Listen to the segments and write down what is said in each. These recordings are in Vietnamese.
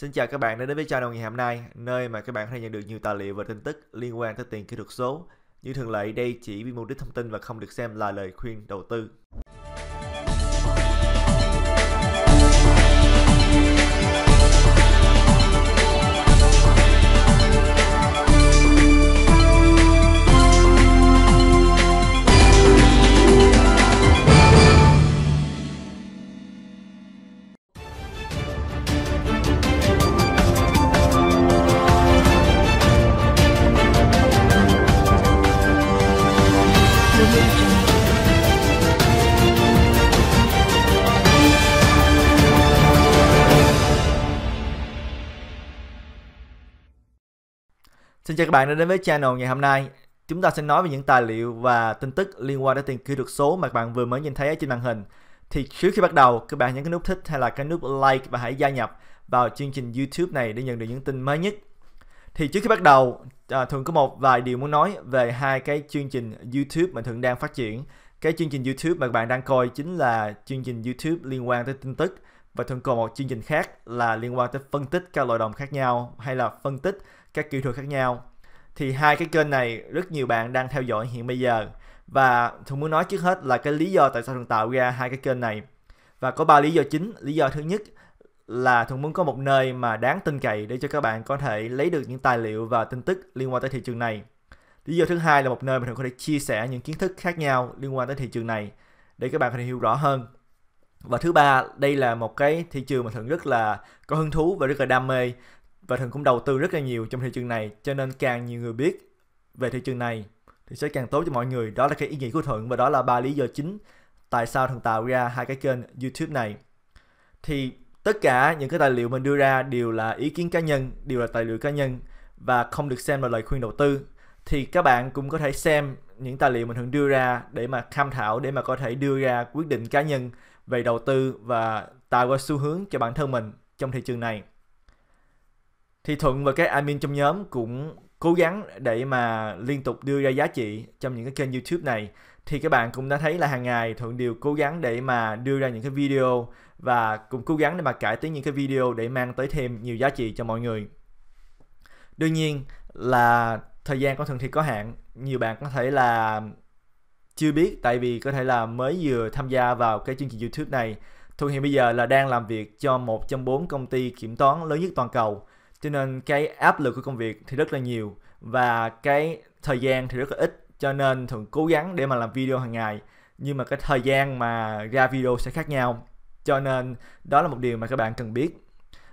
Xin chào các bạn đã đến với channel ngày hôm nay, nơi mà các bạn có thể nhận được nhiều tài liệu và tin tức liên quan tới tiền kỹ thuật số. Như thường lệ, đây chỉ vì mục đích thông tin và không được xem là lời khuyên đầu tư. chào các bạn đã đến với channel ngày hôm nay. Chúng ta sẽ nói về những tài liệu và tin tức liên quan đến tiền kỹ thuật số mà các bạn vừa mới nhìn thấy ở trên màn hình. Thì trước khi bắt đầu, các bạn nhấn cái nút thích hay là cái nút like và hãy gia nhập vào chương trình YouTube này để nhận được những tin mới nhất. Thì trước khi bắt đầu, à, thường có một vài điều muốn nói về hai cái chương trình YouTube mà thường đang phát triển. Cái chương trình YouTube mà các bạn đang coi chính là chương trình YouTube liên quan tới tin tức và thường còn một chương trình khác là liên quan tới phân tích các loại đồng khác nhau hay là phân tích các kỹ thuật khác nhau thì hai cái kênh này rất nhiều bạn đang theo dõi hiện bây giờ và thường muốn nói trước hết là cái lý do tại sao thường tạo ra hai cái kênh này và có ba lý do chính lý do thứ nhất là thường muốn có một nơi mà đáng tin cậy để cho các bạn có thể lấy được những tài liệu và tin tức liên quan tới thị trường này lý do thứ hai là một nơi mà thường có thể chia sẻ những kiến thức khác nhau liên quan tới thị trường này để các bạn có thể hiểu rõ hơn và thứ ba đây là một cái thị trường mà thường rất là có hứng thú và rất là đam mê và thường cũng đầu tư rất là nhiều trong thị trường này cho nên càng nhiều người biết về thị trường này thì sẽ càng tốt cho mọi người đó là cái ý nghĩa của thuận và đó là ba lý do chính tại sao thường tạo ra hai cái kênh youtube này thì tất cả những cái tài liệu mình đưa ra đều là ý kiến cá nhân đều là tài liệu cá nhân và không được xem là lời khuyên đầu tư thì các bạn cũng có thể xem những tài liệu mình thường đưa ra để mà tham khảo để mà có thể đưa ra quyết định cá nhân về đầu tư và tạo ra xu hướng cho bản thân mình trong thị trường này thì thuận và các admin trong nhóm cũng cố gắng để mà liên tục đưa ra giá trị trong những cái kênh youtube này thì các bạn cũng đã thấy là hàng ngày thuận đều cố gắng để mà đưa ra những cái video và cũng cố gắng để mà cải tiến những cái video để mang tới thêm nhiều giá trị cho mọi người đương nhiên là thời gian của thuận thì có hạn nhiều bạn có thể là chưa biết tại vì có thể là mới vừa tham gia vào cái chương trình youtube này thuận hiện bây giờ là đang làm việc cho một trong bốn công ty kiểm toán lớn nhất toàn cầu cho nên cái áp lực của công việc thì rất là nhiều và cái thời gian thì rất là ít cho nên thường cố gắng để mà làm video hàng ngày nhưng mà cái thời gian mà ra video sẽ khác nhau cho nên đó là một điều mà các bạn cần biết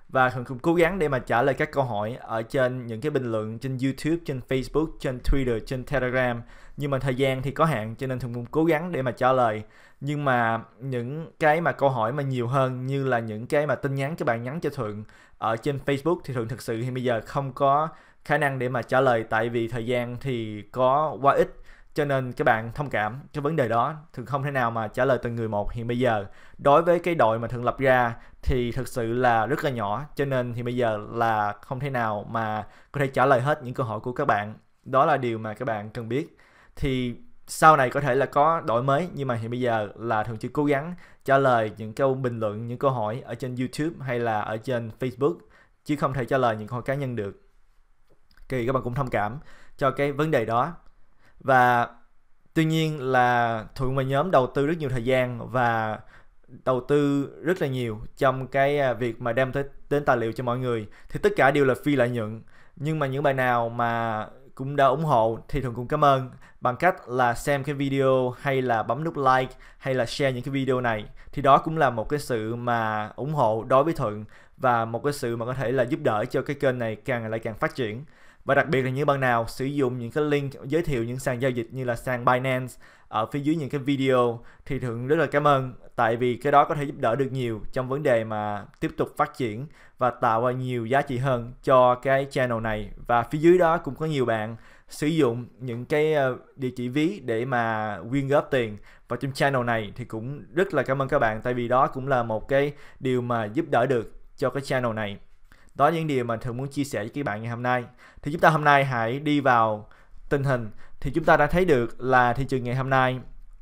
và thường cũng cố gắng để mà trả lời các câu hỏi ở trên những cái bình luận trên YouTube, trên Facebook, trên Twitter, trên Telegram nhưng mà thời gian thì có hạn cho nên thường cũng cố gắng để mà trả lời nhưng mà những cái mà câu hỏi mà nhiều hơn như là những cái mà tin nhắn các bạn nhắn cho thượng ở trên Facebook thì thường thực sự thì bây giờ không có khả năng để mà trả lời tại vì thời gian thì có quá ít cho nên các bạn thông cảm cái vấn đề đó thường không thể nào mà trả lời từng người một thì bây giờ đối với cái đội mà thường lập ra thì thực sự là rất là nhỏ cho nên thì bây giờ là không thể nào mà có thể trả lời hết những câu hỏi của các bạn đó là điều mà các bạn cần biết thì sau này có thể là có đổi mới nhưng mà hiện bây giờ là thường chỉ cố gắng trả lời những câu bình luận, những câu hỏi ở trên YouTube hay là ở trên Facebook chứ không thể trả lời những câu cá nhân được. Kỳ các bạn cũng thông cảm cho cái vấn đề đó. Và tuy nhiên là Thuận và nhóm đầu tư rất nhiều thời gian và đầu tư rất là nhiều trong cái à, việc mà đem tới đến tài liệu cho mọi người thì tất cả đều là phi lợi nhuận nhưng mà những bài nào mà cũng đã ủng hộ thì thường cũng cảm ơn bằng cách là xem cái video hay là bấm nút like hay là share những cái video này thì đó cũng là một cái sự mà ủng hộ đối với thuận và một cái sự mà có thể là giúp đỡ cho cái kênh này càng lại càng phát triển và đặc biệt là những bạn nào sử dụng những cái link giới thiệu những sàn giao dịch như là sàn Binance ở phía dưới những cái video thì thường rất là cảm ơn tại vì cái đó có thể giúp đỡ được nhiều trong vấn đề mà tiếp tục phát triển và tạo ra nhiều giá trị hơn cho cái channel này và phía dưới đó cũng có nhiều bạn sử dụng những cái ờ, địa chỉ ví để mà quyên góp tiền và trong channel này thì cũng rất là cảm ơn các bạn tại vì đó cũng là một cái điều mà giúp đỡ được cho cái channel này đó là những điều mà thường muốn chia sẻ với các bạn ngày hôm nay thì chúng ta hôm nay hãy đi vào tình hình thì chúng ta đã thấy được là thị trường ngày hôm nay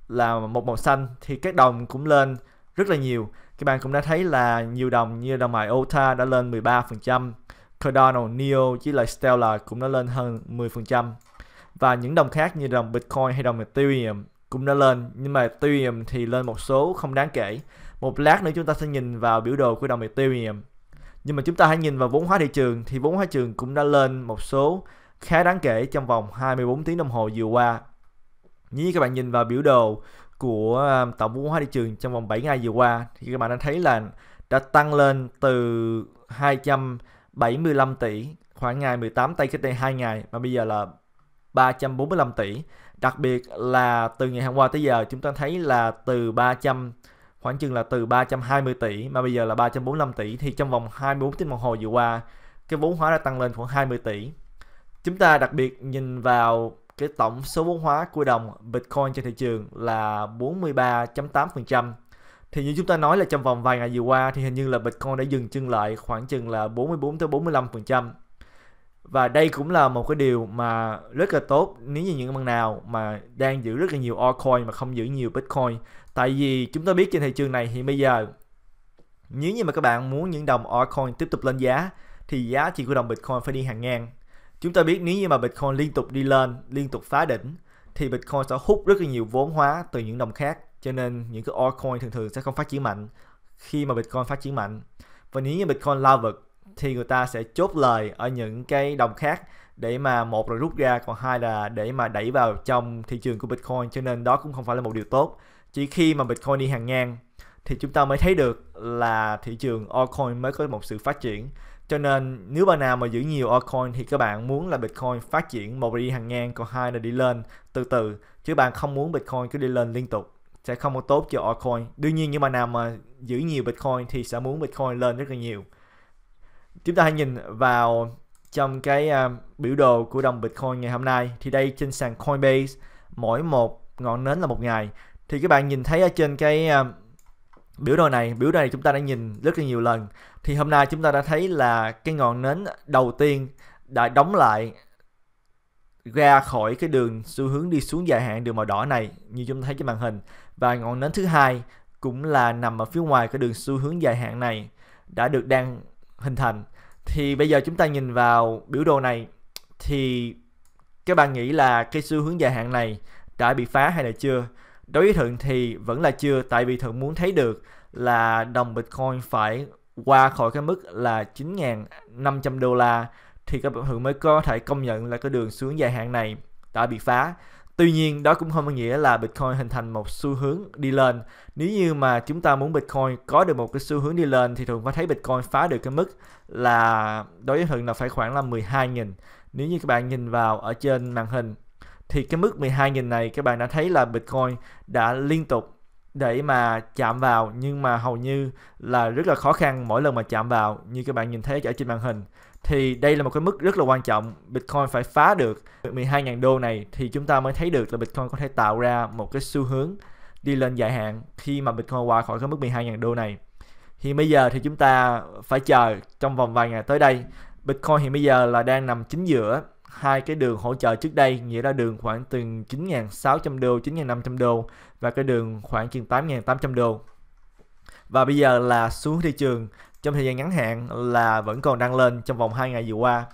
là một màu xanh thì các đồng cũng lên rất là nhiều các bạn cũng đã thấy là nhiều đồng như đồng mại OTA đã lên 13% Cardano, NEO chỉ là Stellar cũng đã lên hơn 10% và những đồng khác như đồng Bitcoin hay đồng Ethereum cũng đã lên nhưng mà Ethereum thì lên một số không đáng kể một lát nữa chúng ta sẽ nhìn vào biểu đồ của đồng Ethereum nhưng mà chúng ta hãy nhìn vào vốn hóa thị trường thì vốn hóa thị trường cũng đã lên một số khá đáng kể trong vòng 24 tiếng đồng hồ vừa qua. Như các bạn nhìn vào biểu đồ của um, tổng vốn hóa thị trường trong vòng 7 ngày vừa qua thì các bạn đã thấy là đã tăng lên từ 275 tỷ khoảng ngày 18 tây cách đây 2 ngày mà bây giờ là 345 tỷ. Đặc biệt là từ ngày hôm qua tới giờ chúng ta thấy là từ 300 khoảng chừng là từ 320 tỷ mà bây giờ là 345 tỷ thì trong vòng 24 tiếng đồng hồ vừa qua cái vốn hóa đã tăng lên khoảng 20 tỷ Chúng ta đặc biệt nhìn vào cái tổng số vốn hóa của đồng Bitcoin trên thị trường là 43.8%. Thì như chúng ta nói là trong vòng vài ngày vừa qua thì hình như là Bitcoin đã dừng chân lại khoảng chừng là 44 tới 45%. Và đây cũng là một cái điều mà rất là tốt nếu như những bạn nào mà đang giữ rất là nhiều altcoin mà không giữ nhiều Bitcoin. Tại vì chúng ta biết trên thị trường này thì bây giờ nếu như mà các bạn muốn những đồng altcoin tiếp tục lên giá thì giá trị của đồng Bitcoin phải đi hàng ngang Chúng ta biết nếu như mà Bitcoin liên tục đi lên, liên tục phá đỉnh thì Bitcoin sẽ hút rất là nhiều vốn hóa từ những đồng khác cho nên những cái altcoin thường thường sẽ không phát triển mạnh khi mà Bitcoin phát triển mạnh. Và nếu như Bitcoin lao vực thì người ta sẽ chốt lời ở những cái đồng khác để mà một là rút ra còn hai là để mà đẩy vào trong thị trường của Bitcoin cho nên đó cũng không phải là một điều tốt. Chỉ khi mà Bitcoin đi hàng ngang thì chúng ta mới thấy được là thị trường altcoin mới có một sự phát triển cho nên nếu bạn nào mà giữ nhiều altcoin thì các bạn muốn là Bitcoin phát triển một đi hàng ngang còn hai là đi lên từ từ chứ bạn không muốn Bitcoin cứ đi lên liên tục sẽ không có tốt cho altcoin đương nhiên nhưng mà nào mà giữ nhiều Bitcoin thì sẽ muốn Bitcoin lên rất là nhiều chúng ta hãy nhìn vào trong cái uh, biểu đồ của đồng Bitcoin ngày hôm nay thì đây trên sàn Coinbase mỗi một ngọn nến là một ngày thì các bạn nhìn thấy ở trên cái uh, biểu đồ này biểu đồ này chúng ta đã nhìn rất là nhiều lần thì hôm nay chúng ta đã thấy là cái ngọn nến đầu tiên đã đóng lại ra khỏi cái đường xu hướng đi xuống dài hạn đường màu đỏ này như chúng ta thấy trên màn hình và ngọn nến thứ hai cũng là nằm ở phía ngoài cái đường xu hướng dài hạn này đã được đang hình thành thì bây giờ chúng ta nhìn vào biểu đồ này thì các bạn nghĩ là cái xu hướng dài hạn này đã bị phá hay là chưa Đối với thượng thì vẫn là chưa tại vì thượng muốn thấy được là đồng Bitcoin phải qua khỏi cái mức là 9.500 đô la thì các bạn thượng mới có thể công nhận là cái đường xuống dài hạn này đã bị phá. Tuy nhiên đó cũng không có nghĩa là Bitcoin hình thành một xu hướng đi lên. Nếu như mà chúng ta muốn Bitcoin có được một cái xu hướng đi lên thì thượng phải thấy Bitcoin phá được cái mức là đối với thượng là phải khoảng là 12.000. Nếu như các bạn nhìn vào ở trên màn hình thì cái mức 12.000 này các bạn đã thấy là Bitcoin đã liên tục để mà chạm vào nhưng mà hầu như là rất là khó khăn mỗi lần mà chạm vào như các bạn nhìn thấy ở trên màn hình thì đây là một cái mức rất là quan trọng Bitcoin phải phá được 12.000 đô này thì chúng ta mới thấy được là Bitcoin có thể tạo ra một cái xu hướng đi lên dài hạn khi mà Bitcoin qua khỏi cái mức 12.000 đô này thì bây giờ thì chúng ta phải chờ trong vòng vài ngày tới đây Bitcoin hiện bây giờ là đang nằm chính giữa hai cái đường hỗ trợ trước đây nghĩa là đường khoảng từ 9.600 đô 9.500 đô và cái đường khoảng chừng 8.800 đô và bây giờ là xuống thị trường trong thời gian ngắn hạn là vẫn còn đang lên trong vòng 2 ngày vừa qua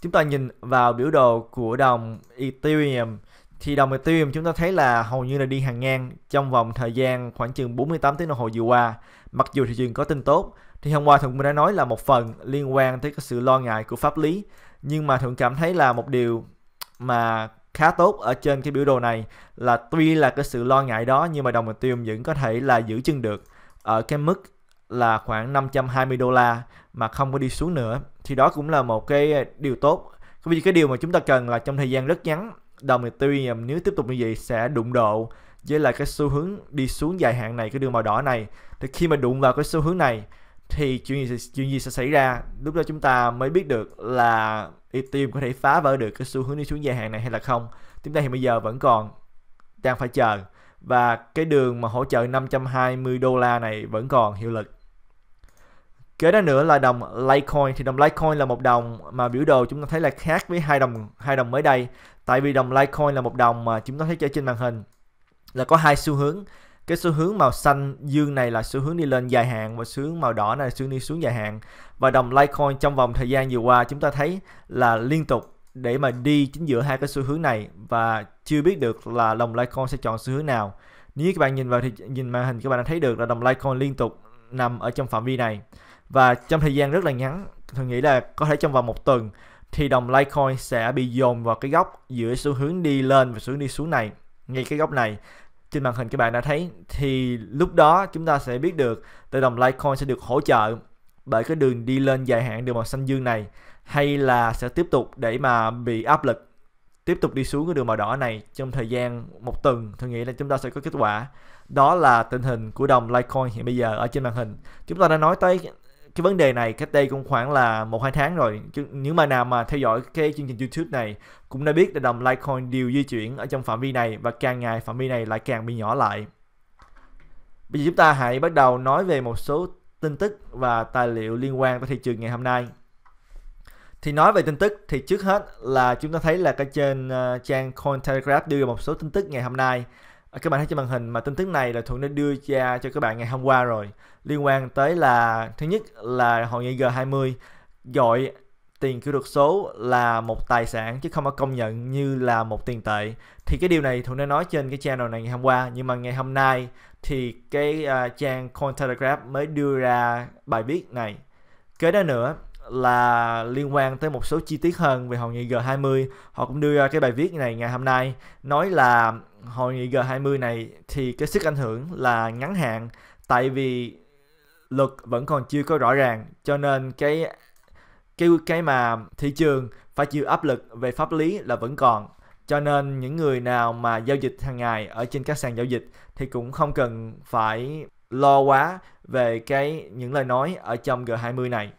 chúng ta nhìn vào biểu đồ của đồng Ethereum thì đồng Ethereum chúng ta thấy là hầu như là đi hàng ngang trong vòng thời gian khoảng chừng 48 tiếng đồng hồ vừa qua mặc dù thị trường có tin tốt thì hôm qua thì mình đã nói là một phần liên quan tới cái sự lo ngại của pháp lý nhưng mà thuận cảm thấy là một điều mà khá tốt ở trên cái biểu đồ này là tuy là cái sự lo ngại đó nhưng mà đồng Ethereum vẫn có thể là giữ chân được ở cái mức là khoảng 520 đô la mà không có đi xuống nữa thì đó cũng là một cái điều tốt vì cái điều mà chúng ta cần là trong thời gian rất ngắn đồng Ethereum nếu tiếp tục như vậy sẽ đụng độ với lại cái xu hướng đi xuống dài hạn này cái đường màu đỏ này thì khi mà đụng vào cái xu hướng này thì chuyện gì chuyện gì sẽ xảy ra lúc đó chúng ta mới biết được là Ethereum có thể phá vỡ được cái xu hướng đi xuống dài hạn này hay là không chúng ta hiện bây giờ vẫn còn đang phải chờ và cái đường mà hỗ trợ 520 đô la này vẫn còn hiệu lực kế đó nữa là đồng Litecoin thì đồng Litecoin là một đồng mà biểu đồ chúng ta thấy là khác với hai đồng hai đồng mới đây tại vì đồng Litecoin là một đồng mà chúng ta thấy trên màn hình là có hai xu hướng cái xu hướng màu xanh dương này là xu hướng đi lên dài hạn và xu hướng màu đỏ này là xu hướng đi xuống dài hạn và đồng Litecoin trong vòng thời gian vừa qua chúng ta thấy là liên tục để mà đi chính giữa hai cái xu hướng này và chưa biết được là đồng Litecoin sẽ chọn xu hướng nào nếu các bạn nhìn vào thì nhìn màn hình các bạn đã thấy được là đồng Litecoin liên tục nằm ở trong phạm vi này và trong thời gian rất là ngắn tôi nghĩ là có thể trong vòng một tuần thì đồng Litecoin sẽ bị dồn vào cái góc giữa xu hướng đi lên và xu hướng đi xuống này ngay cái góc này trên màn hình các bạn đã thấy thì lúc đó chúng ta sẽ biết được tự đồng Litecoin sẽ được hỗ trợ bởi cái đường đi lên dài hạn đường màu xanh dương này hay là sẽ tiếp tục để mà bị áp lực tiếp tục đi xuống cái đường màu đỏ này trong thời gian một tuần tôi nghĩ là chúng ta sẽ có kết quả đó là tình hình của đồng Litecoin hiện bây giờ ở trên màn hình chúng ta đã nói tới cái vấn đề này cách đây cũng khoảng là một hai tháng rồi chứ những mà nào mà theo dõi cái chương trình YouTube này cũng đã biết là đồng Litecoin đều di chuyển ở trong phạm vi này và càng ngày phạm vi này lại càng bị nhỏ lại bây giờ chúng ta hãy bắt đầu nói về một số tin tức và tài liệu liên quan tới thị trường ngày hôm nay thì nói về tin tức thì trước hết là chúng ta thấy là cái trên uh, trang Cointelegraph đưa ra một số tin tức ngày hôm nay À, các bạn thấy trên màn hình mà tin tức này là Thuận đã đưa ra cho các bạn ngày hôm qua rồi liên quan tới là thứ nhất là hội nghị G20 gọi tiền kỹ thuật số là một tài sản chứ không có công nhận như là một tiền tệ thì cái điều này Thuận đã nói trên cái channel này ngày hôm qua nhưng mà ngày hôm nay thì cái uh, trang Cointelegraph mới đưa ra bài viết này kế đó nữa là liên quan tới một số chi tiết hơn về hội nghị G20 họ cũng đưa ra cái bài viết này ngày hôm nay nói là hội nghị G20 này thì cái sức ảnh hưởng là ngắn hạn tại vì luật vẫn còn chưa có rõ ràng cho nên cái cái cái mà thị trường phải chịu áp lực về pháp lý là vẫn còn cho nên những người nào mà giao dịch hàng ngày ở trên các sàn giao dịch thì cũng không cần phải lo quá về cái những lời nói ở trong G20 này.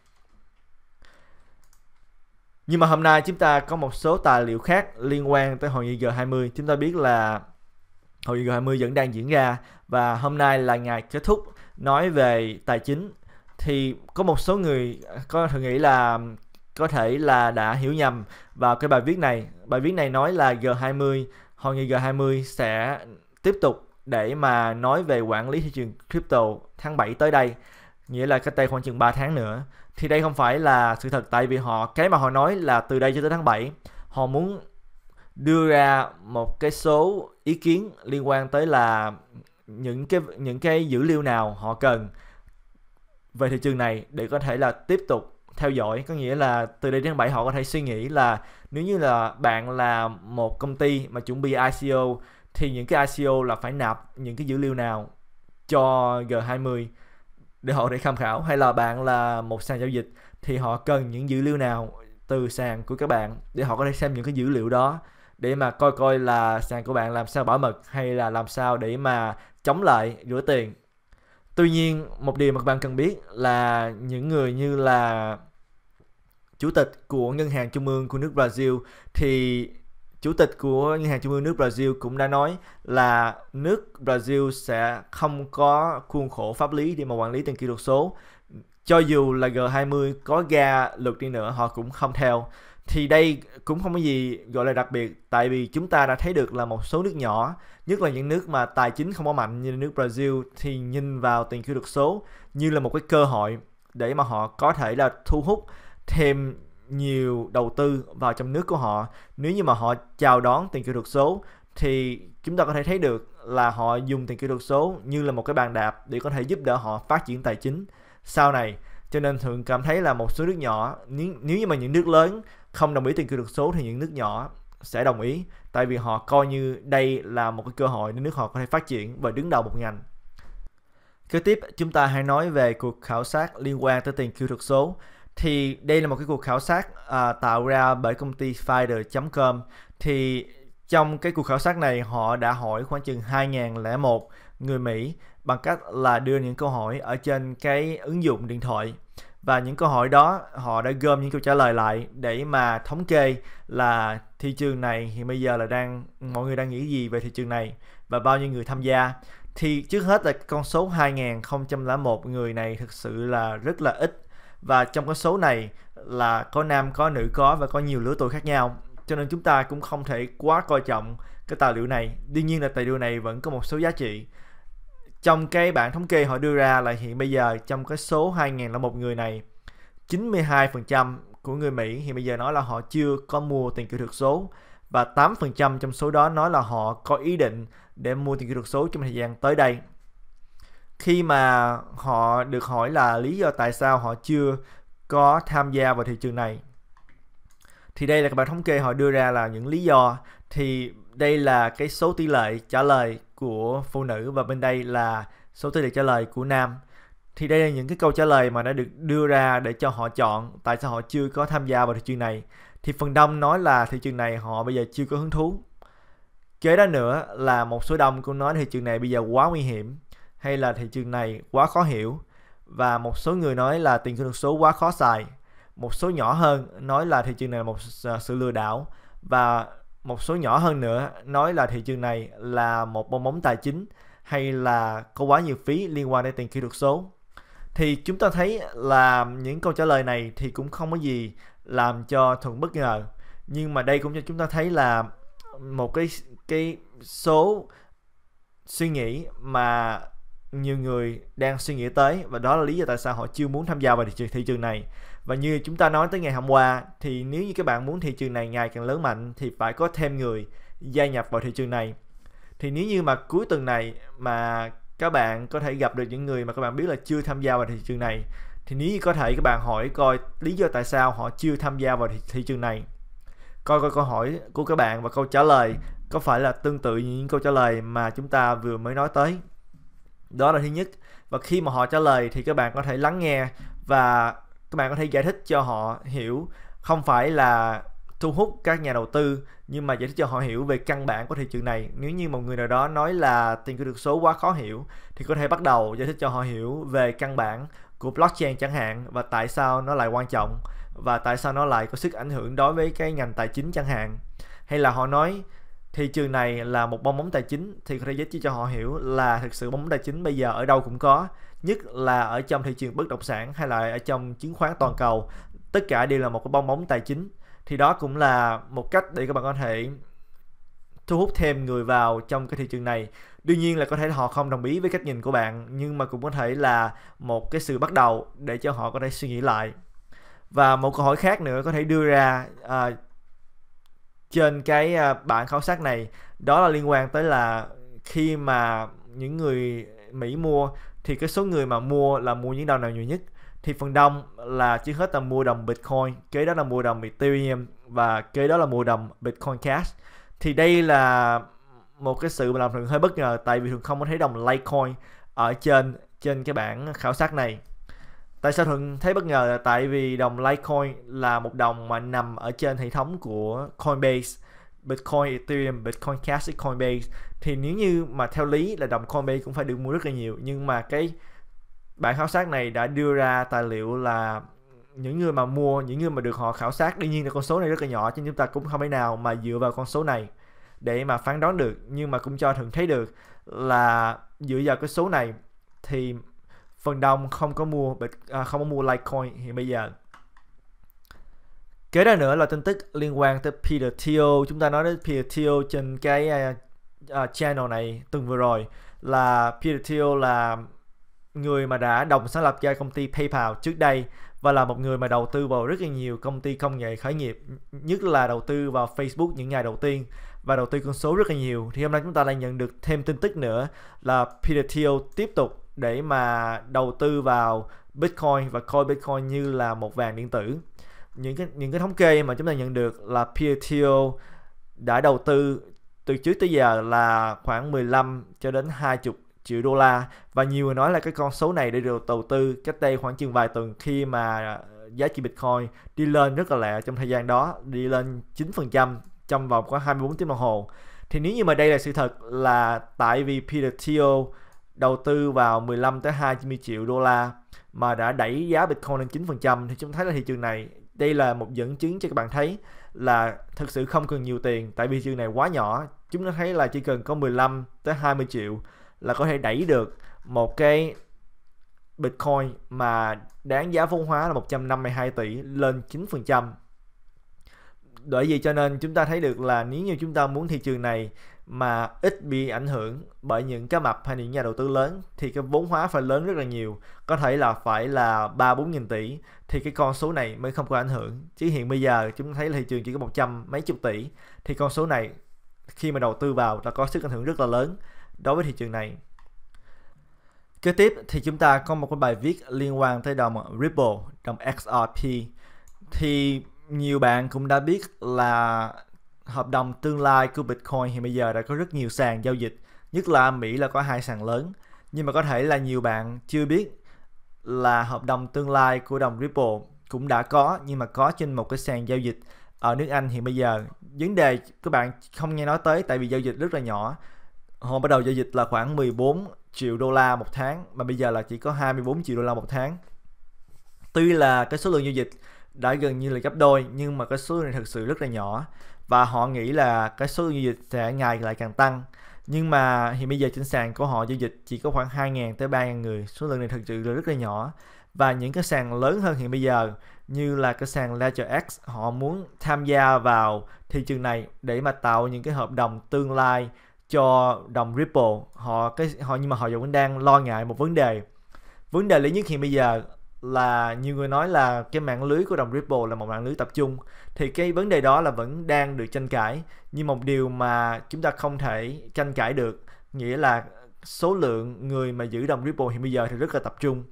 Nhưng mà hôm nay chúng ta có một số tài liệu khác liên quan tới hội nghị G20. Chúng ta biết là Hội nghị G20 vẫn đang diễn ra và hôm nay là ngày kết thúc nói về tài chính thì có một số người có thể nghĩ là có thể là đã hiểu nhầm vào cái bài viết này. Bài viết này nói là G20, hội nghị G20 sẽ tiếp tục để mà nói về quản lý thị trường crypto tháng 7 tới đây, nghĩa là cách đây khoảng chừng 3 tháng nữa. Thì đây không phải là sự thật tại vì họ cái mà họ nói là từ đây cho tới tháng 7, họ muốn đưa ra một cái số ý kiến liên quan tới là những cái những cái dữ liệu nào họ cần về thị trường này để có thể là tiếp tục theo dõi có nghĩa là từ đây đến tháng 7 họ có thể suy nghĩ là nếu như là bạn là một công ty mà chuẩn bị ICO thì những cái ICO là phải nạp những cái dữ liệu nào cho G20 để họ để tham khảo hay là bạn là một sàn giao dịch thì họ cần những dữ liệu nào từ sàn của các bạn để họ có thể xem những cái dữ liệu đó để mà coi coi là sàn của bạn làm sao bảo mật hay là làm sao để mà chống lại rửa tiền tuy nhiên một điều mà các bạn cần biết là những người như là chủ tịch của ngân hàng trung ương của nước Brazil thì chủ tịch của ngân hàng trung ương nước Brazil cũng đã nói là nước Brazil sẽ không có khuôn khổ pháp lý để mà quản lý tiền kỹ thuật số cho dù là G20 có ra luật đi nữa họ cũng không theo thì đây cũng không có gì gọi là đặc biệt tại vì chúng ta đã thấy được là một số nước nhỏ nhất là những nước mà tài chính không có mạnh như nước Brazil thì nhìn vào tiền kỹ thuật số như là một cái cơ hội để mà họ có thể là thu hút thêm nhiều đầu tư vào trong nước của họ nếu như mà họ chào đón tiền kỹ thuật số thì chúng ta có thể thấy được là họ dùng tiền kỹ thuật số như là một cái bàn đạp để có thể giúp đỡ họ phát triển tài chính sau này cho nên thường cảm thấy là một số nước nhỏ nếu, nếu như mà những nước lớn không đồng ý tiền kỹ thuật số thì những nước nhỏ sẽ đồng ý tại vì họ coi như đây là một cái cơ hội để nước họ có thể phát triển và đứng đầu một ngành. Kế tiếp chúng ta hãy nói về cuộc khảo sát liên quan tới tiền kỹ thuật số thì đây là một cái cuộc khảo sát à, tạo ra bởi công ty Finder.com thì trong cái cuộc khảo sát này họ đã hỏi khoảng chừng 2001 người Mỹ bằng cách là đưa những câu hỏi ở trên cái ứng dụng điện thoại và những câu hỏi đó họ đã gom những câu trả lời lại để mà thống kê là thị trường này hiện bây giờ là đang mọi người đang nghĩ gì về thị trường này và bao nhiêu người tham gia thì trước hết là con số 2001 người này thực sự là rất là ít và trong con số này là có nam có nữ có và có nhiều lứa tuổi khác nhau cho nên chúng ta cũng không thể quá coi trọng cái tài liệu này tuy nhiên là tài liệu này vẫn có một số giá trị trong cái bảng thống kê họ đưa ra là hiện bây giờ trong cái số 2.001 người này 92% của người Mỹ hiện bây giờ nói là họ chưa có mua tiền kỹ thuật số và 8% trong số đó nói là họ có ý định để mua tiền kỹ thuật số trong thời gian tới đây. Khi mà họ được hỏi là lý do tại sao họ chưa có tham gia vào thị trường này thì đây là các bạn thống kê họ đưa ra là những lý do thì đây là cái số tỷ lệ trả lời của phụ nữ và bên đây là số tư để trả lời của nam thì đây là những cái câu trả lời mà đã được đưa ra để cho họ chọn tại sao họ chưa có tham gia vào thị trường này thì phần đông nói là thị trường này họ bây giờ chưa có hứng thú kế đó nữa là một số đông cũng nói thị trường này bây giờ quá nguy hiểm hay là thị trường này quá khó hiểu và một số người nói là tiền kỹ thuật số quá khó xài một số nhỏ hơn nói là thị trường này là một sự lừa đảo và một số nhỏ hơn nữa nói là thị trường này là một bong bóng tài chính hay là có quá nhiều phí liên quan đến tiền kỹ thuật số thì chúng ta thấy là những câu trả lời này thì cũng không có gì làm cho thuận bất ngờ nhưng mà đây cũng cho chúng ta thấy là một cái cái số suy nghĩ mà nhiều người đang suy nghĩ tới và đó là lý do tại sao họ chưa muốn tham gia vào thị trường thị trường này và như chúng ta nói tới ngày hôm qua thì nếu như các bạn muốn thị trường này ngày càng lớn mạnh thì phải có thêm người gia nhập vào thị trường này thì nếu như mà cuối tuần này mà các bạn có thể gặp được những người mà các bạn biết là chưa tham gia vào thị trường này thì nếu như có thể các bạn hỏi coi lý do tại sao họ chưa tham gia vào thị, thị trường này coi coi câu hỏi của các bạn và câu trả lời có phải là tương tự như những câu trả lời mà chúng ta vừa mới nói tới đó là thứ nhất và khi mà họ trả lời thì các bạn có thể lắng nghe và các bạn có thể giải thích cho họ hiểu không phải là thu hút các nhà đầu tư nhưng mà giải thích cho họ hiểu về căn bản của thị trường này nếu như một người nào đó nói là tiền kỹ thuật số quá khó hiểu thì có thể bắt đầu giải thích cho họ hiểu về căn bản của blockchain chẳng hạn và tại sao nó lại quan trọng và tại sao nó lại có sức ảnh hưởng đối với cái ngành tài chính chẳng hạn hay là họ nói thị trường này là một bong bóng tài chính thì có thể giới thiệu cho họ hiểu là thực sự bóng tài chính bây giờ ở đâu cũng có nhất là ở trong thị trường bất động sản hay là ở trong chứng khoán toàn ừ. cầu tất cả đều là một cái bong bóng tài chính thì đó cũng là một cách để các bạn có thể thu hút thêm người vào trong cái thị trường này đương nhiên là có thể họ không đồng ý với cách nhìn của bạn nhưng mà cũng có thể là một cái sự bắt đầu để cho họ có thể suy nghĩ lại và một câu hỏi khác nữa có thể đưa ra à, trên cái à, bản khảo sát này đó là liên quan tới là khi mà những người Mỹ mua thì cái số người mà mua là mua những đồng nào nhiều nhất thì phần đông là trước hết là mua đồng Bitcoin kế đó là mua đồng Ethereum và kế đó là mua đồng Bitcoin Cash thì đây là một cái sự mà làm thường hơi bất ngờ tại vì thường không có thấy đồng Litecoin ở trên trên cái bảng khảo sát này tại sao thường thấy bất ngờ là tại vì đồng Litecoin là một đồng mà nằm ở trên hệ thống của Coinbase Bitcoin, Ethereum, Bitcoin Cash, Coinbase thì nếu như mà theo lý là đồng Coinbase cũng phải được mua rất là nhiều nhưng mà cái bản khảo sát này đã đưa ra tài liệu là những người mà mua, những người mà được họ khảo sát đương nhiên là con số này rất là nhỏ cho chúng ta cũng không thể nào mà dựa vào con số này để mà phán đoán được nhưng mà cũng cho thường thấy được là dựa vào cái số này thì phần đông không có mua à, không có mua Litecoin hiện bây giờ Kế đó nữa là tin tức liên quan tới Peter Thiel. Chúng ta nói đến Peter Thiel trên cái uh, uh, channel này tuần vừa rồi là Peter Thiel là người mà đã đồng sáng lập ra công ty PayPal trước đây và là một người mà đầu tư vào rất là nhiều công ty công nghệ khởi nghiệp nhất là đầu tư vào Facebook những ngày đầu tiên và đầu tư con số rất là nhiều thì hôm nay chúng ta lại nhận được thêm tin tức nữa là Peter Thiel tiếp tục để mà đầu tư vào Bitcoin và coi Bitcoin như là một vàng điện tử những cái những cái thống kê mà chúng ta nhận được là PTO đã đầu tư từ trước tới giờ là khoảng 15 cho đến 20 triệu đô la và nhiều người nói là cái con số này để được đầu tư cách đây khoảng chừng vài tuần khi mà giá trị Bitcoin đi lên rất là lẹ trong thời gian đó đi lên 9% trong vòng khoảng 24 tiếng đồng hồ thì nếu như mà đây là sự thật là tại vì Peter Thiel đầu tư vào 15 tới 20 triệu đô la mà đã đẩy giá Bitcoin lên 9% thì chúng thấy là thị trường này đây là một dẫn chứng cho các bạn thấy là thực sự không cần nhiều tiền tại vì trường này quá nhỏ chúng ta thấy là chỉ cần có 15 tới 20 triệu là có thể đẩy được một cái Bitcoin mà đáng giá vốn hóa là 152 tỷ lên 9%. Bởi vì cho nên chúng ta thấy được là nếu như chúng ta muốn thị trường này mà ít bị ảnh hưởng bởi những cái mập hay những nhà đầu tư lớn thì cái vốn hóa phải lớn rất là nhiều có thể là phải là ba bốn nghìn tỷ thì cái con số này mới không có ảnh hưởng chứ hiện bây giờ chúng thấy là thị trường chỉ có một trăm mấy chục tỷ thì con số này khi mà đầu tư vào đã có sức ảnh hưởng rất là lớn đối với thị trường này kế tiếp thì chúng ta có một cái bài viết liên quan tới đồng Ripple đồng XRP thì nhiều bạn cũng đã biết là hợp đồng tương lai của Bitcoin hiện bây giờ đã có rất nhiều sàn giao dịch, nhất là Mỹ là có hai sàn lớn. Nhưng mà có thể là nhiều bạn chưa biết là hợp đồng tương lai của đồng Ripple cũng đã có nhưng mà có trên một cái sàn giao dịch ở nước Anh hiện bây giờ. Vấn đề các bạn không nghe nói tới tại vì giao dịch rất là nhỏ. Họ bắt đầu giao dịch là khoảng 14 triệu đô la một tháng mà bây giờ là chỉ có 24 triệu đô la một tháng. Tuy là cái số lượng giao dịch đã gần như là gấp đôi nhưng mà cái số này thật sự rất là nhỏ và họ nghĩ là cái số giao dịch sẽ ngày lại càng tăng nhưng mà hiện bây giờ trên sàn của họ giao dịch chỉ có khoảng 2.000 tới 3.000 người số lượng này thật sự là rất là nhỏ và những cái sàn lớn hơn hiện bây giờ như là cái sàn Ledger X họ muốn tham gia vào thị trường này để mà tạo những cái hợp đồng tương lai cho đồng Ripple họ cái họ nhưng mà họ vẫn đang lo ngại một vấn đề vấn đề lớn nhất hiện bây giờ là nhiều người nói là cái mạng lưới của đồng Ripple là một mạng lưới tập trung thì cái vấn đề đó là vẫn đang được tranh cãi nhưng một điều mà chúng ta không thể tranh cãi được nghĩa là số lượng người mà giữ đồng Ripple hiện bây giờ thì rất là tập trung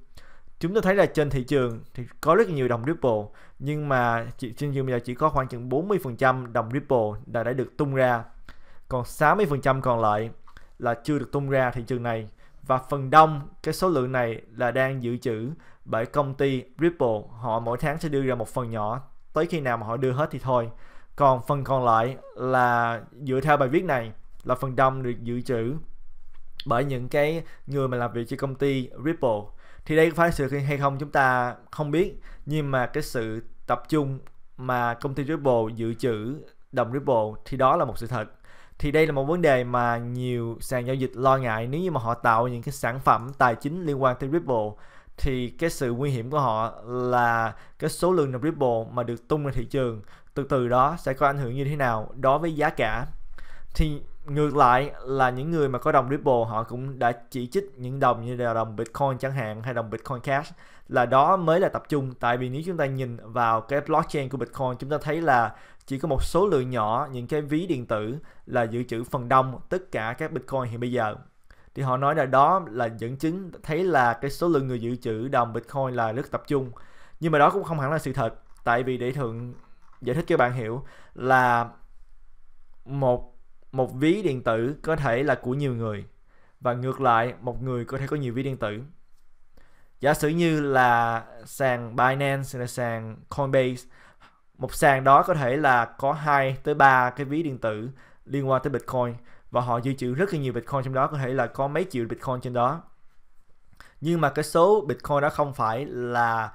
chúng ta thấy là trên thị trường thì có rất nhiều đồng Ripple nhưng mà chỉ, trên trường bây giờ chỉ có khoảng chừng 40% đồng Ripple đã, đã được tung ra còn 60% còn lại là chưa được tung ra thị trường này và phần đông cái số lượng này là đang dự trữ bởi công ty Ripple họ mỗi tháng sẽ đưa ra một phần nhỏ tới khi nào mà họ đưa hết thì thôi còn phần còn lại là dựa theo bài viết này là phần đông được dự trữ bởi những cái người mà làm việc cho công ty Ripple thì đây có phải sự hay không chúng ta không biết nhưng mà cái sự tập trung mà công ty Ripple dự trữ đồng Ripple thì đó là một sự thật thì đây là một vấn đề mà nhiều sàn giao dịch lo ngại nếu như mà họ tạo những cái sản phẩm tài chính liên quan tới Ripple thì cái sự nguy hiểm của họ là cái số lượng đồng Ripple mà được tung ra thị trường từ từ đó sẽ có ảnh hưởng như thế nào đối với giá cả thì ngược lại là những người mà có đồng Ripple họ cũng đã chỉ trích những đồng như là đồng Bitcoin chẳng hạn hay đồng Bitcoin Cash là đó mới là tập trung tại vì nếu chúng ta nhìn vào cái blockchain của Bitcoin chúng ta thấy là chỉ có một số lượng nhỏ những cái ví điện tử là dự trữ phần đông tất cả các Bitcoin hiện bây giờ thì họ nói là đó là dẫn chứng thấy là cái số lượng người dự trữ đồng Bitcoin là rất tập trung nhưng mà đó cũng không hẳn là sự thật tại vì để thường giải thích cho bạn hiểu là một một ví điện tử có thể là của nhiều người và ngược lại một người có thể có nhiều ví điện tử giả sử như là sàn Binance là sàn Coinbase một sàn đó có thể là có 2 tới 3 cái ví điện tử liên quan tới Bitcoin và họ dự trữ rất là nhiều Bitcoin trong đó có thể là có mấy triệu Bitcoin trên đó nhưng mà cái số Bitcoin đó không phải là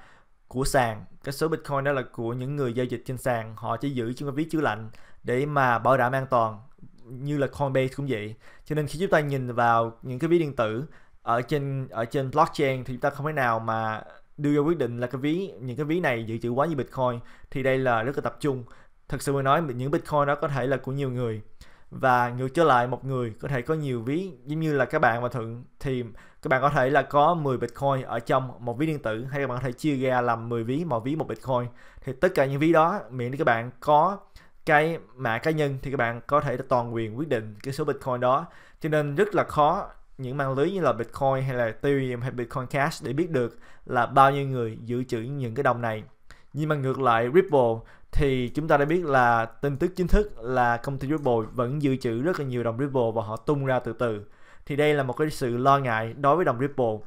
của sàn cái số Bitcoin đó là của những người giao dịch trên sàn họ chỉ giữ trong cái ví chứa lạnh để mà bảo đảm an toàn như là Coinbase cũng vậy cho nên khi chúng ta nhìn vào những cái ví điện tử ở trên ở trên blockchain thì chúng ta không thể nào mà đưa ra quyết định là cái ví những cái ví này dự trữ quá nhiều Bitcoin thì đây là rất là tập trung thật sự mà nói những Bitcoin đó có thể là của nhiều người và ngược trở lại một người có thể có nhiều ví giống như là các bạn và thuận thì các bạn có thể là có 10 bitcoin ở trong một ví điện tử hay các bạn có thể chia ra làm 10 ví mỗi ví một bitcoin thì tất cả những ví đó miễn các bạn có cái mã cá nhân thì các bạn có thể toàn quyền quyết định cái số bitcoin đó cho nên rất là khó những mạng lưới như là bitcoin hay là ethereum hay bitcoin cash để biết được là bao nhiêu người dự trữ những cái đồng này nhưng mà ngược lại ripple thì chúng ta đã biết là tin tức chính thức là công ty Ripple vẫn dự trữ rất là nhiều đồng Ripple và họ tung ra từ từ. Thì đây là một cái sự lo ngại đối với đồng Ripple.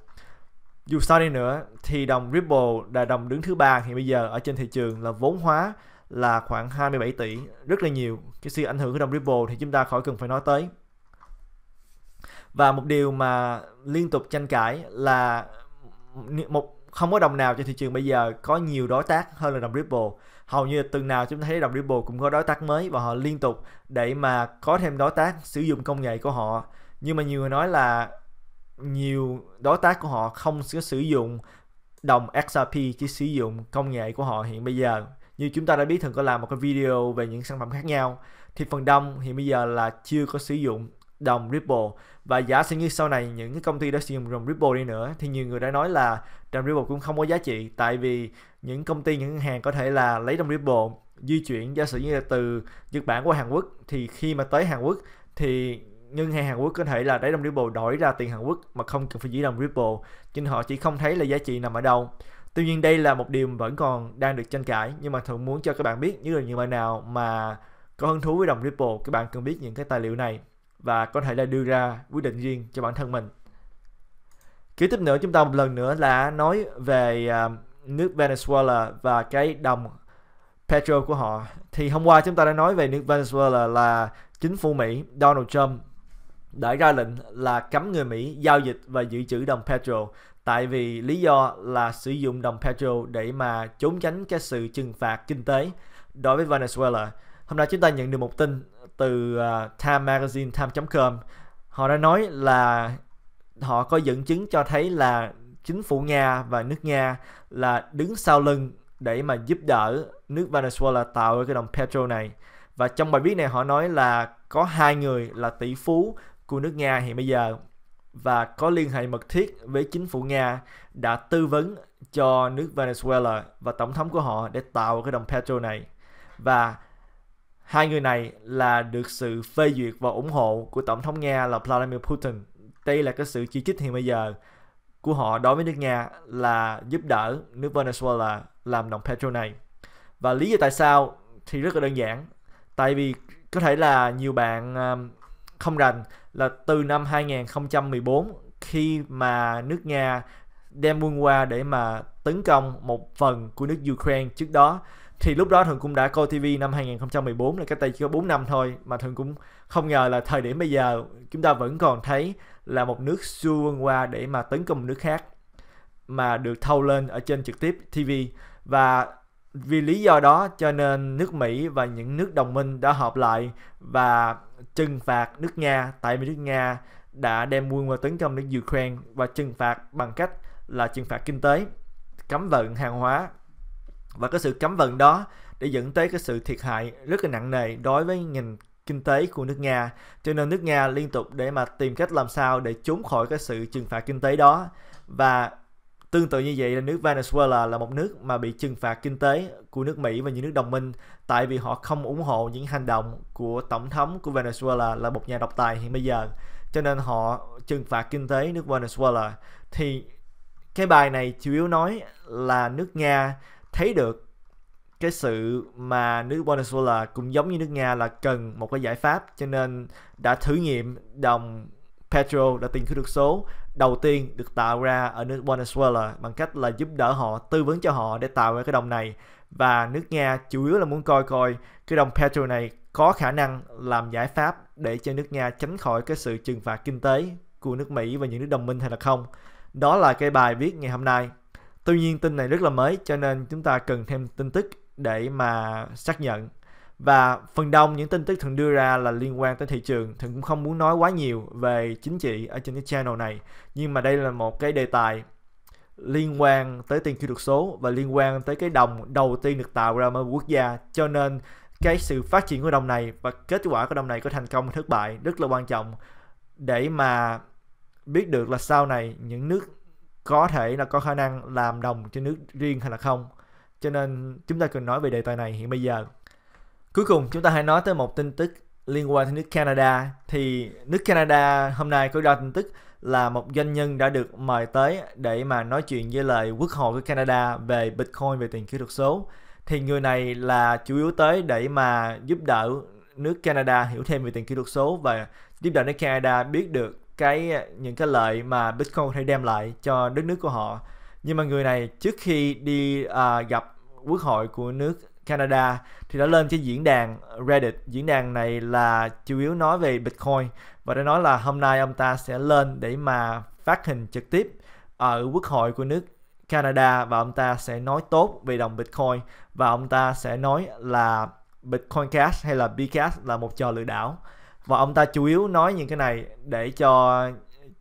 Dù sao đi nữa thì đồng Ripple là đồng đứng thứ ba hiện bây giờ ở trên thị trường là vốn hóa là khoảng 27 tỷ, rất là nhiều. Cái sự ảnh hưởng của đồng Ripple thì chúng ta khỏi cần phải nói tới. Và một điều mà liên tục tranh cãi là một không có đồng nào trên thị trường bây giờ có nhiều đối tác hơn là đồng Ripple hầu như từng nào chúng ta thấy đồng Ripple cũng có đối tác mới và họ liên tục để mà có thêm đối tác sử dụng công nghệ của họ nhưng mà nhiều người nói là nhiều đối tác của họ không sử dụng đồng XRP chỉ sử dụng công nghệ của họ hiện bây giờ như chúng ta đã biết thường có làm một cái video về những sản phẩm khác nhau thì phần đông hiện bây giờ là chưa có sử dụng đồng Ripple và giả sử như sau này những cái công ty đã sử dụng đồng Ripple đi nữa thì nhiều người đã nói là đồng Ripple cũng không có giá trị tại vì những công ty những ngân hàng có thể là lấy đồng Ripple di chuyển giả sử như là từ Nhật Bản qua Hàn Quốc thì khi mà tới Hàn Quốc thì ngân hàng Hàn Quốc có thể là lấy đồng Ripple đổi ra tiền Hàn Quốc mà không cần phải giữ đồng Ripple nhưng họ chỉ không thấy là giá trị nằm ở đâu Tuy nhiên đây là một điều vẫn còn đang được tranh cãi nhưng mà thường muốn cho các bạn biết như là như bạn nào mà có hứng thú với đồng Ripple các bạn cần biết những cái tài liệu này và có thể là đưa ra quyết định riêng cho bản thân mình kế tiếp nữa chúng ta một lần nữa là nói về à, nước Venezuela và cái đồng petro của họ thì hôm qua chúng ta đã nói về nước Venezuela là chính phủ Mỹ Donald Trump đã ra lệnh là cấm người Mỹ giao dịch và dự trữ đồng petro tại vì lý do là sử dụng đồng petro để mà trốn tránh cái sự trừng phạt kinh tế đối với Venezuela. Hôm nay chúng ta nhận được một tin từ uh, Time Magazine Time.com họ đã nói là họ có dẫn chứng cho thấy là chính phủ Nga và nước Nga là đứng sau lưng để mà giúp đỡ nước Venezuela tạo cái đồng petrol này và trong bài viết này họ nói là có hai người là tỷ phú của nước Nga hiện bây giờ và có liên hệ mật thiết với chính phủ Nga đã tư vấn cho nước Venezuela và tổng thống của họ để tạo cái đồng petrol này và Hai người này là được sự phê duyệt và ủng hộ của Tổng thống Nga là Vladimir Putin. Đây là cái sự chỉ trích hiện bây giờ của họ đối với nước Nga là giúp đỡ nước Venezuela làm đồng petro này. Và lý do tại sao thì rất là đơn giản. Tại vì có thể là nhiều bạn um, không rành là từ năm 2014 khi mà nước Nga đem quân qua để mà tấn công một phần của nước Ukraine trước đó thì lúc đó thường cũng đã coi TV năm 2014 là cái tay chỉ có 4 năm thôi mà thường cũng không ngờ là thời điểm bây giờ chúng ta vẫn còn thấy là một nước xua vươn qua để mà tấn công một nước khác mà được thâu lên ở trên trực tiếp TV và vì lý do đó cho nên nước Mỹ và những nước đồng minh đã họp lại và trừng phạt nước Nga tại vì nước Nga đã đem quân vào tấn công nước Ukraine và trừng phạt bằng cách là trừng phạt kinh tế cấm vận hàng hóa và cái sự cấm vận đó để dẫn tới cái sự thiệt hại rất là nặng nề đối với ngành kinh tế của nước Nga. Cho nên nước Nga liên tục để mà tìm cách làm sao để trốn khỏi cái sự trừng phạt kinh tế đó. Và tương tự như vậy là nước Venezuela là một nước mà bị trừng phạt kinh tế của nước Mỹ và những nước đồng minh tại vì họ không ủng hộ những hành động của tổng thống của Venezuela là một nhà độc tài hiện bây giờ. Cho nên họ trừng phạt kinh tế nước Venezuela thì cái bài này chủ yếu nói là nước Nga thấy được cái sự mà nước Venezuela cũng giống như nước Nga là cần một cái giải pháp cho nên đã thử nghiệm đồng petrol là tiền kỹ thuật số đầu tiên được tạo ra ở nước Venezuela bằng cách là giúp đỡ họ, tư vấn cho họ để tạo ra cái đồng này và nước Nga chủ yếu là muốn coi coi cái đồng petrol này có khả năng làm giải pháp để cho nước Nga tránh khỏi cái sự trừng phạt kinh tế của nước Mỹ và những nước đồng minh hay là không. Đó là cái bài viết ngày hôm nay tuy nhiên tin này rất là mới cho nên chúng ta cần thêm tin tức để mà xác nhận và phần đông những tin tức thường đưa ra là liên quan tới thị trường thường cũng không muốn nói quá nhiều về chính trị ở trên cái channel này nhưng mà đây là một cái đề tài liên quan tới tiền kỹ thuật số và liên quan tới cái đồng đầu tiên được tạo ra ở quốc gia cho nên cái sự phát triển của đồng này và kết quả của đồng này có thành công hay thất bại rất là quan trọng để mà biết được là sau này những nước có thể là có khả năng làm đồng cho nước riêng hay là không cho nên chúng ta cần nói về đề tài này hiện bây giờ cuối cùng chúng ta hãy nói tới một tin tức liên quan tới nước Canada thì nước Canada hôm nay có ra tin tức là một doanh nhân đã được mời tới để mà nói chuyện với lại quốc hội của Canada về Bitcoin về tiền kỹ thuật số thì người này là chủ yếu tới để mà giúp đỡ nước Canada hiểu thêm về tiền kỹ thuật số và giúp đỡ nước Canada biết được cái à, những cái lợi mà Bitcoin có thể đem lại cho đất nước của họ nhưng mà người này trước khi đi à, gặp quốc hội của nước Canada thì đã lên trên diễn đàn Reddit diễn đàn này là chủ yếu nói về Bitcoin và đã nói là hôm nay ông ta sẽ lên để mà phát hình trực tiếp ở quốc hội của nước Canada và ông ta sẽ nói tốt về đồng Bitcoin và ông ta sẽ nói là Bitcoin Cash hay là Bcash là một trò lừa đảo và ông ta chủ yếu nói những cái này để cho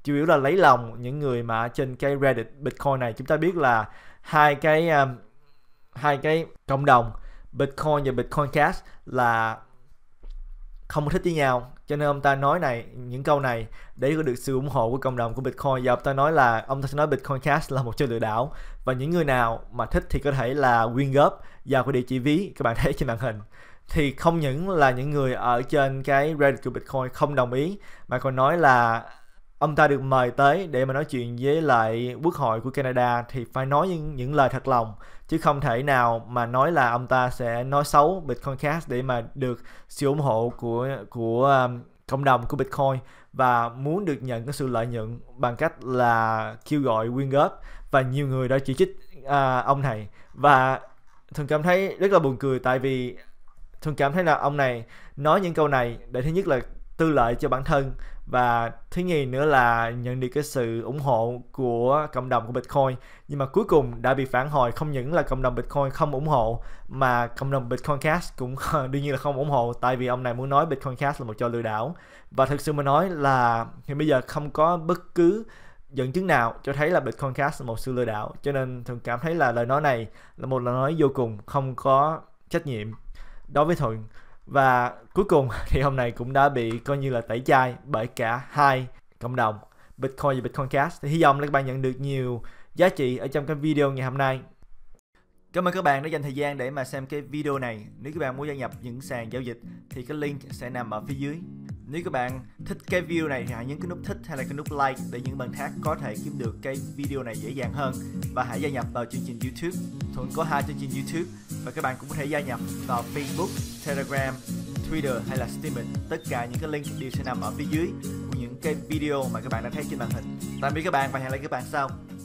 chủ yếu là lấy lòng những người mà trên cái Reddit Bitcoin này chúng ta biết là hai cái um, hai cái cộng đồng Bitcoin và Bitcoin Cash là không thích với nhau cho nên ông ta nói này những câu này để có được sự ủng hộ của cộng đồng của Bitcoin và ông ta nói là ông ta sẽ nói Bitcoin Cash là một chơi lừa đảo và những người nào mà thích thì có thể là quyên góp vào cái địa chỉ ví các bạn thấy trên màn hình thì không những là những người ở trên cái Reddit của Bitcoin không đồng ý mà còn nói là ông ta được mời tới để mà nói chuyện với lại quốc hội của Canada thì phải nói những, những lời thật lòng chứ không thể nào mà nói là ông ta sẽ nói xấu Bitcoin Cash để mà được sự ủng hộ của của um, cộng đồng của Bitcoin và muốn được nhận cái sự lợi nhuận bằng cách là kêu gọi quyên góp và nhiều người đã chỉ trích uh, ông này và thường cảm thấy rất là buồn cười tại vì thường cảm thấy là ông này nói những câu này để thứ nhất là tư lợi cho bản thân và thứ nhì nữa là nhận được cái sự ủng hộ của cộng đồng của Bitcoin nhưng mà cuối cùng đã bị phản hồi không những là cộng đồng Bitcoin không ủng hộ mà cộng đồng Bitcoin Cash cũng đương nhiên là không ủng hộ tại vì ông này muốn nói Bitcoin Cash là một trò lừa đảo và thực sự mà nói là thì bây giờ không có bất cứ dẫn chứng nào cho thấy là Bitcoin Cash là một sự lừa đảo cho nên thường cảm thấy là lời nói này là một lời nói vô cùng không có trách nhiệm đối với Thuận và cuối cùng thì hôm nay cũng đã bị coi như là tẩy chay bởi cả hai cộng đồng Bitcoin và Bitcoin Cash thì hy vọng là các bạn nhận được nhiều giá trị ở trong cái video ngày hôm nay Cảm ơn các bạn đã dành thời gian để mà xem cái video này. Nếu các bạn muốn gia nhập những sàn giao dịch thì cái link sẽ nằm ở phía dưới. Nếu các bạn thích cái video này thì hãy nhấn cái nút thích hay là cái nút like để những bạn khác có thể kiếm được cái video này dễ dàng hơn và hãy gia nhập vào chương trình YouTube. Thuận có hai chương trình YouTube và các bạn cũng có thể gia nhập vào Facebook, Telegram, Twitter hay là Steam. Tất cả những cái link đều sẽ nằm ở phía dưới của những cái video mà các bạn đã thấy trên màn hình. Tạm biệt các bạn và hẹn lại các bạn sau.